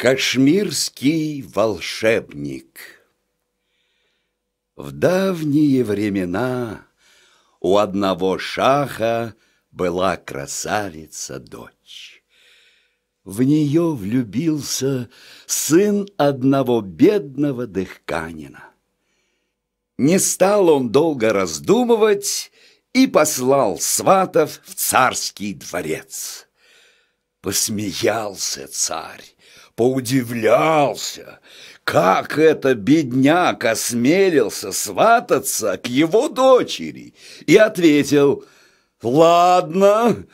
Кашмирский волшебник В давние времена у одного шаха была красавица-дочь. В нее влюбился сын одного бедного дыхканина. Не стал он долго раздумывать и послал сватов в царский дворец. Посмеялся царь поудивлялся, как это бедняк осмелился свататься к его дочери, и ответил, «Ладно,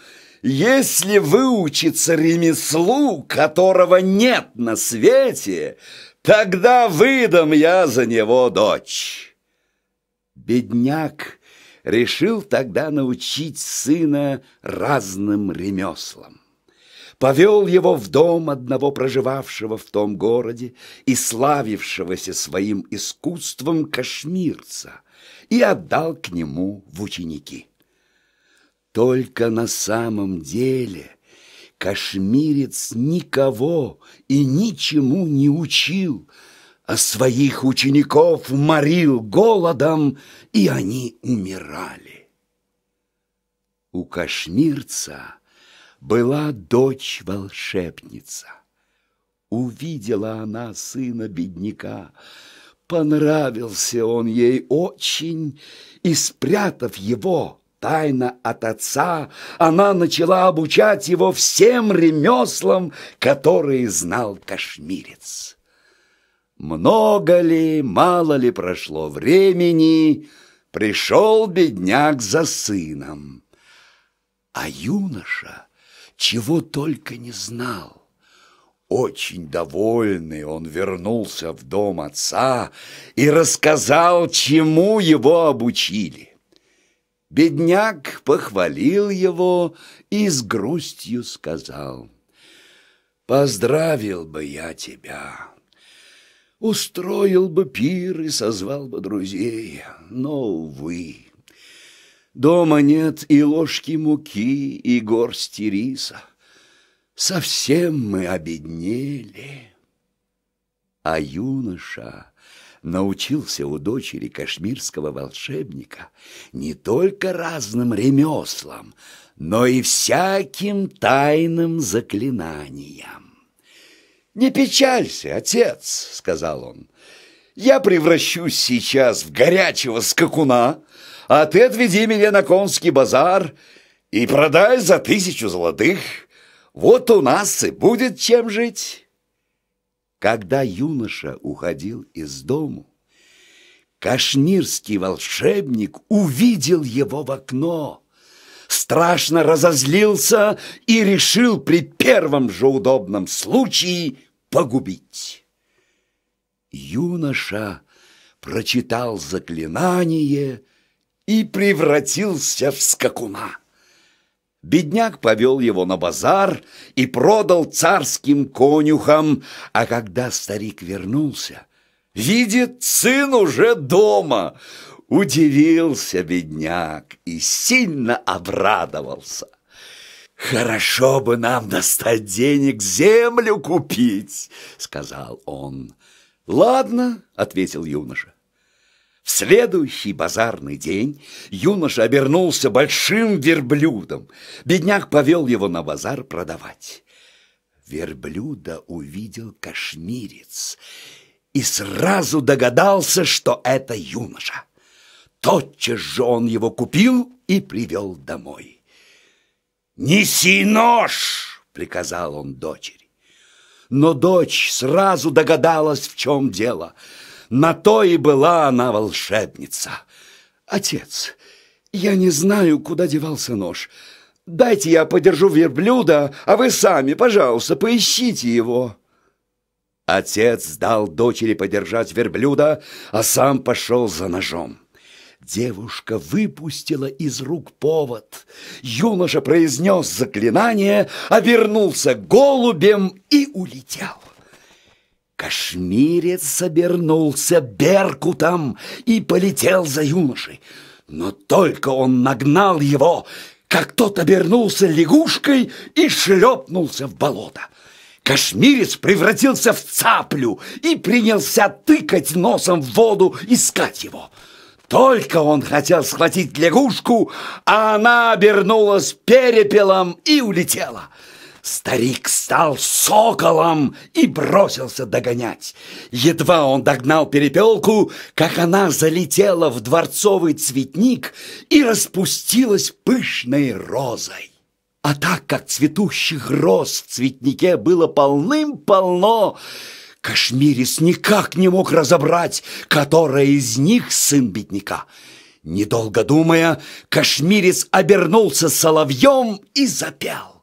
если выучится ремеслу, которого нет на свете, тогда выдам я за него дочь». Бедняк решил тогда научить сына разным ремеслам повел его в дом одного проживавшего в том городе и славившегося своим искусством кашмирца и отдал к нему в ученики. Только на самом деле кашмирец никого и ничему не учил, а своих учеников морил голодом, и они умирали. У кашмирца была дочь волшебница. Увидела она сына бедняка, понравился он ей очень, и, спрятав его, тайно от отца, она начала обучать его всем ремеслам, которые знал кашмирец. Много ли, мало ли прошло времени, пришел бедняк за сыном, а юноша — чего только не знал. Очень довольный он вернулся в дом отца и рассказал, чему его обучили. Бедняк похвалил его и с грустью сказал, «Поздравил бы я тебя, устроил бы пир и созвал бы друзей, но, увы, Дома нет и ложки муки, и горсти риса. Совсем мы обеднели. А юноша научился у дочери кашмирского волшебника не только разным ремеслам, но и всяким тайным заклинаниям. «Не печалься, отец», — сказал он, — «я превращусь сейчас в горячего скакуна, а ты отведи меня на конский базар и продай за тысячу золотых. Вот у нас и будет чем жить. Когда юноша уходил из дому, Кашмирский волшебник увидел его в окно, страшно разозлился и решил при первом же удобном случае погубить. Юноша прочитал заклинание — и превратился в скакуна. Бедняк повел его на базар и продал царским конюхам, а когда старик вернулся, видит, сын уже дома. Удивился бедняк и сильно обрадовался. «Хорошо бы нам достать денег землю купить», — сказал он. «Ладно», — ответил юноша. В следующий базарный день юноша обернулся большим верблюдом. Бедняк повел его на базар продавать. Верблюда увидел кашмирец и сразу догадался, что это юноша. Тотчас же он его купил и привел домой. «Неси нож!» — приказал он дочери. Но дочь сразу догадалась, в чем дело — на то и была она волшебница. Отец, я не знаю, куда девался нож. Дайте я подержу верблюда, а вы сами, пожалуйста, поищите его. Отец дал дочери подержать верблюда, а сам пошел за ножом. Девушка выпустила из рук повод. Юноша произнес заклинание, обернулся голубем и улетел. Кашмирец обернулся беркутом и полетел за юношей. Но только он нагнал его, как тот обернулся лягушкой и шлепнулся в болото. Кашмирец превратился в цаплю и принялся тыкать носом в воду, искать его. Только он хотел схватить лягушку, а она обернулась перепелом и улетела. Старик стал соколом и бросился догонять. Едва он догнал перепелку, как она залетела в дворцовый цветник и распустилась пышной розой. А так как цветущих роз в цветнике было полным-полно, Кашмирис никак не мог разобрать, которая из них сын бедняка. Недолго думая, Кашмирис обернулся соловьем и запел.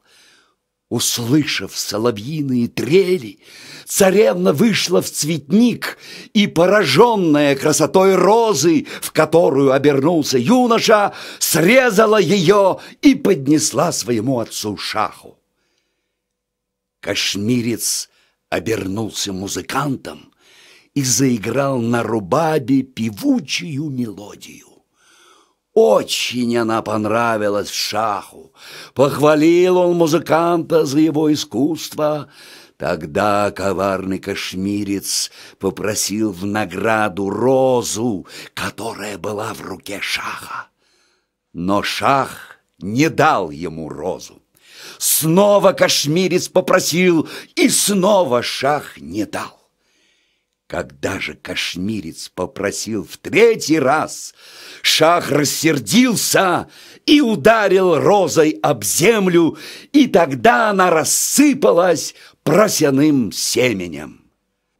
Услышав соловьиные трели, царевна вышла в цветник, и, пораженная красотой розы, в которую обернулся юноша, срезала ее и поднесла своему отцу шаху. Кашмирец обернулся музыкантом и заиграл на рубабе певучую мелодию. Очень она понравилась Шаху. Похвалил он музыканта за его искусство. Тогда коварный кашмирец попросил в награду розу, которая была в руке Шаха. Но Шах не дал ему розу. Снова кашмирец попросил, и снова Шах не дал. Когда же кашмирец попросил в третий раз, шах рассердился и ударил розой об землю, и тогда она рассыпалась просяным семенем.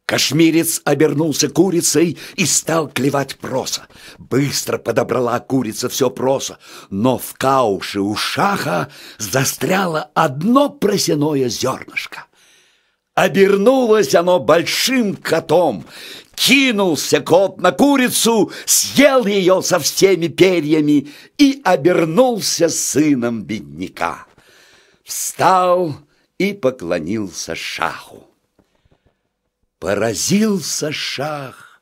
Кашмирец обернулся курицей и стал клевать проса. Быстро подобрала курица все проса, но в кауше у шаха застряло одно просяное зернышко. Обернулось оно большим котом. Кинулся кот на курицу, съел ее со всеми перьями и обернулся сыном бедняка. Встал и поклонился шаху. Поразился шах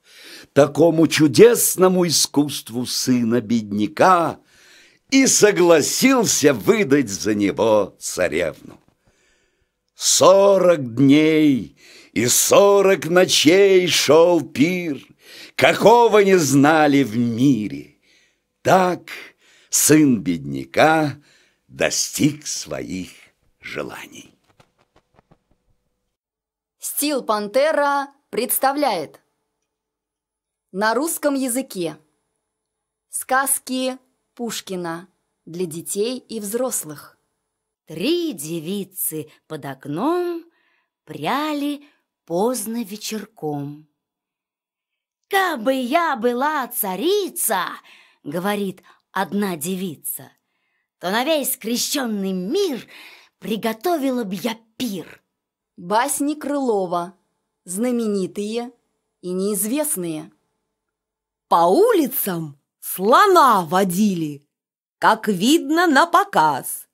такому чудесному искусству сына бедняка и согласился выдать за него царевну. Сорок дней и сорок ночей шел пир, Какого не знали в мире. Так сын бедняка достиг своих желаний. Стил Пантера представляет На русском языке Сказки Пушкина для детей и взрослых Три девицы под окном пряли поздно вечерком. «Кабы я была царица, — говорит одна девица, — то на весь крещенный мир приготовила б я пир». Басни Крылова. Знаменитые и неизвестные. По улицам слона водили, как видно на показ.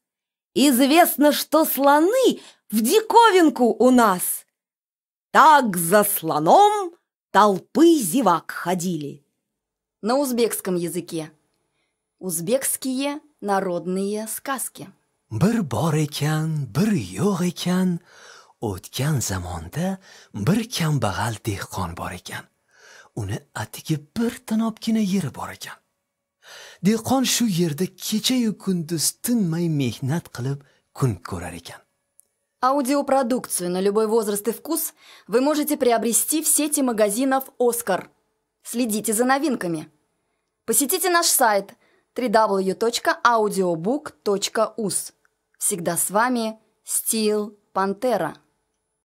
Известно, что слоны в диковинку у нас. Так за слоном толпы зевак ходили. На узбекском языке. Узбекские народные сказки. Бір бар екен, бір жоқ екен, o'tgan zamonda bir kambag'al dehqon bor ekan uni atigi bir tinobgina yeri bor ekan dehqon shu yerda kechayu kunduz tinmay mehnat qilib kun ko'rar ekan Аудиопродукцию на любой возраст и вкус вы можете приобрести в сети магазинов «Оскар». Следите за новинками. Посетите наш сайт www.audiobook.us. Всегда с вами Стил Пантера.